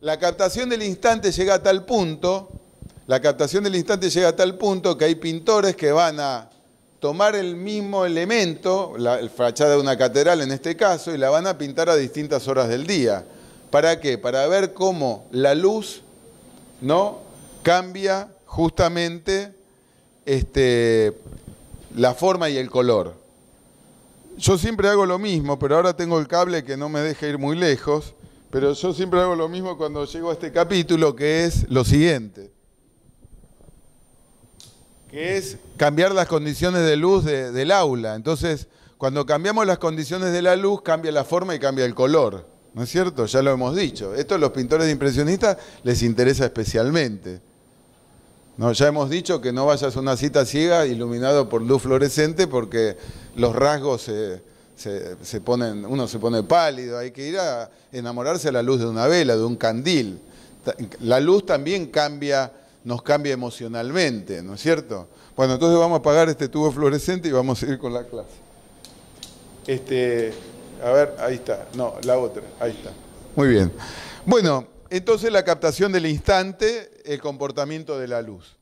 La captación del instante llega a tal punto, la captación del instante llega a tal punto que hay pintores que van a tomar el mismo elemento, la, fachada de una catedral en este caso, y la van a pintar a distintas horas del día. ¿Para qué? Para ver cómo la luz ¿no? cambia justamente este, la forma y el color. Yo siempre hago lo mismo, pero ahora tengo el cable que no me deja ir muy lejos. Pero yo siempre hago lo mismo cuando llego a este capítulo, que es lo siguiente, que es cambiar las condiciones de luz del aula. Entonces, cuando cambiamos las condiciones de la luz, cambia la forma y cambia el color. ¿No es cierto? Ya lo hemos dicho. Esto a los pintores impresionistas les interesa especialmente. No, ya hemos dicho que no vayas a una cita ciega iluminado por luz fluorescente porque los rasgos se, se, se ponen, uno se pone pálido, hay que ir a enamorarse a la luz de una vela, de un candil. La luz también cambia, nos cambia emocionalmente, ¿no es cierto? Bueno, entonces vamos a apagar este tubo fluorescente y vamos a ir con la clase. Este, a ver, ahí está. No, la otra, ahí está. Muy bien. Bueno, entonces la captación del instante, el comportamiento de la luz.